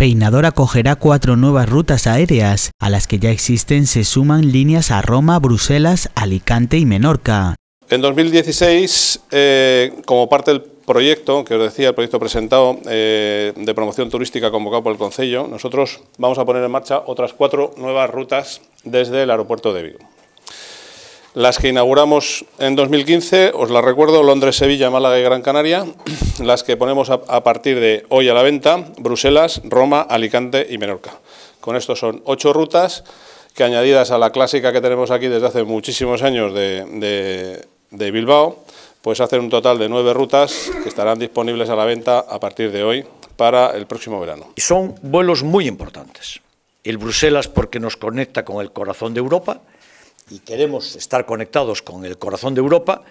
Peinador acogerá cuatro nuevas rutas aéreas, a las que ya existen se suman líneas a Roma, Bruselas, Alicante y Menorca. En 2016, eh, como parte del proyecto que os decía, el proyecto presentado eh, de promoción turística convocado por el Concello, nosotros vamos a poner en marcha otras cuatro nuevas rutas desde el aeropuerto de Vigo. Las que inauguramos en 2015, os las recuerdo, Londres, Sevilla, Málaga y Gran Canaria. Las que ponemos a, partir de hoy a la venta, Bruselas, Roma, Alicante y Menorca. Con esto son ocho rutas que añadidas a la clásica que tenemos aquí desde hace muchísimos años de, de Bilbao, pues hacen un total de nueve rutas que estarán disponibles a la venta a partir de hoy para el próximo verano. Y son vuelos muy importantes. El Bruselas porque nos conecta con el corazón de Europa, y queremos estar conectados con el corazón de Europa,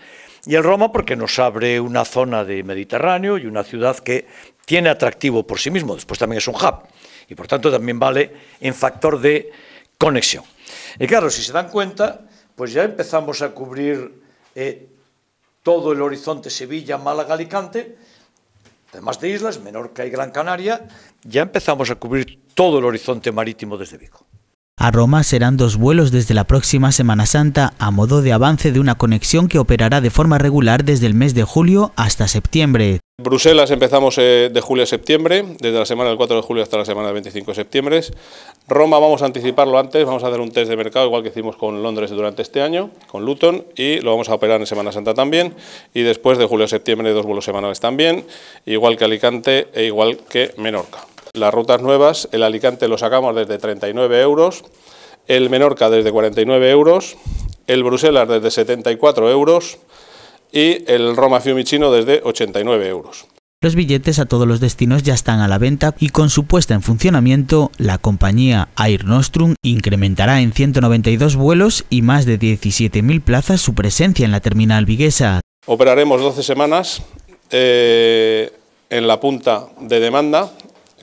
y el Roma porque nos abre una zona de Mediterráneo y una ciudad que tiene atractivo por sí mismo, después también es un hub, y por tanto también vale en factor de conexión. Y claro, si se dan cuenta, pues ya empezamos a cubrir eh, todo el horizonte Sevilla, Málaga, Alicante, además de islas, Menorca y Gran Canaria, ya empezamos a cubrir todo el horizonte marítimo desde Vigo. A Roma serán dos vuelos desde la próxima Semana Santa a modo de avance de una conexión que operará de forma regular desde el mes de julio hasta septiembre. Bruselas empezamos eh, de julio a septiembre, desde la semana del 4 de julio hasta la semana del 25 de septiembre. Roma vamos a anticiparlo antes, vamos a hacer un test de mercado igual que hicimos con Londres durante este año, con Luton, y lo vamos a operar en Semana Santa también. Y después de julio a septiembre dos vuelos semanales también, igual que Alicante e igual que Menorca. Las rutas nuevas, el Alicante lo sacamos desde 39 euros, el Menorca desde 49 euros, el Bruselas desde 74 euros y el Roma Fiumicino desde 89 euros. Los billetes a todos los destinos ya están a la venta y con su puesta en funcionamiento, la compañía Air Nostrum incrementará en 192 vuelos y más de 17.000 plazas su presencia en la terminal viguesa. Operaremos 12 semanas eh, en la punta de demanda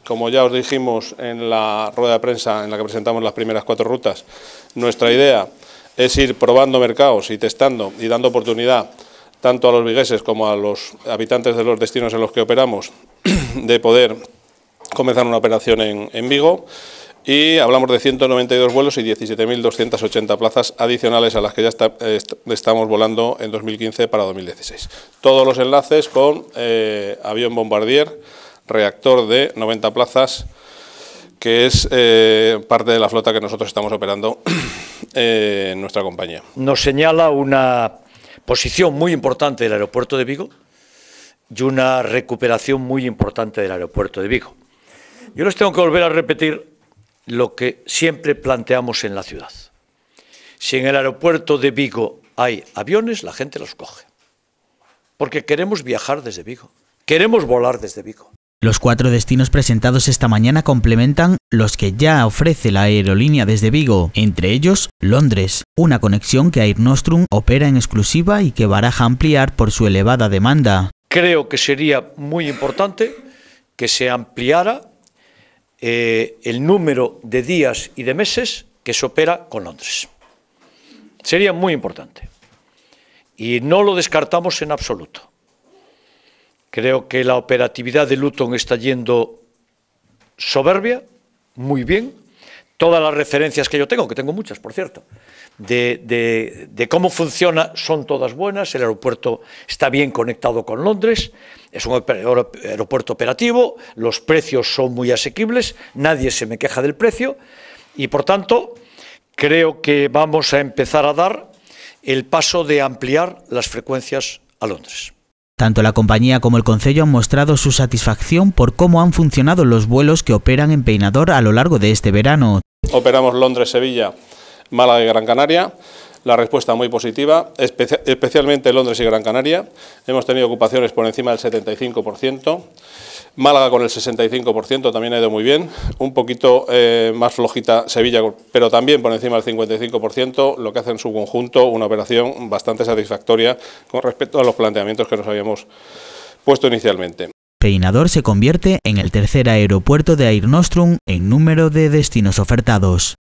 como ya os dijimos en la rueda de prensa en la que presentamos las primeras cuatro rutas, nuestra idea es ir probando mercados y testando y dando oportunidad tanto a los vigueses como a los habitantes de los destinos en los que operamos de poder comenzar una operación en, Vigo y hablamos de 192 vuelos y 17.280 plazas adicionales a las que ya estamos volando en 2015 para 2016. Todos los enlaces con eh, avión Bombardier reactor de 90 plazas, que es eh, parte de la flota que nosotros estamos operando eh, en nuestra compañía. Nos señala una posición muy importante del aeropuerto de Vigo y una recuperación muy importante del aeropuerto de Vigo. Yo les tengo que volver a repetir lo que siempre planteamos en la ciudad. Si en el aeropuerto de Vigo hay aviones, la gente los coge. Porque queremos viajar desde Vigo, queremos volar desde Vigo. Los cuatro destinos presentados esta mañana complementan los que ya ofrece la aerolínea desde Vigo, entre ellos Londres, una conexión que Air Nostrum opera en exclusiva y que baraja ampliar por su elevada demanda. Creo que sería muy importante que se ampliara eh, el número de días y de meses que se opera con Londres. Sería muy importante. Y no lo descartamos en absoluto. Creo que la operatividad de Luton está yendo soberbia, muy bien. Todas las referencias que yo tengo, que tengo muchas, por cierto, de, cómo funciona son todas buenas. El aeropuerto está bien conectado con Londres, es un aeropuerto operativo, los precios son muy asequibles, nadie se me queja del precio y, por tanto, creo que vamos a empezar a dar el paso de ampliar las frecuencias a Londres. Tanto la compañía como el concello han mostrado su satisfacción por cómo han funcionado los vuelos que operan en Peinador a lo largo de este verano. Operamos Londres-Sevilla, Málaga y Gran Canaria la respuesta muy positiva, especialmente Londres y Gran Canaria. Hemos tenido ocupaciones por encima del 75%. Málaga con el 65% también ha ido muy bien, un poquito eh, más flojita Sevilla, pero también por encima del 55%, lo que hace en su conjunto una operación bastante satisfactoria con respecto a los planteamientos que nos habíamos puesto inicialmente. Peinador se convierte en el tercer aeropuerto de Air Nostrum en número de destinos ofertados.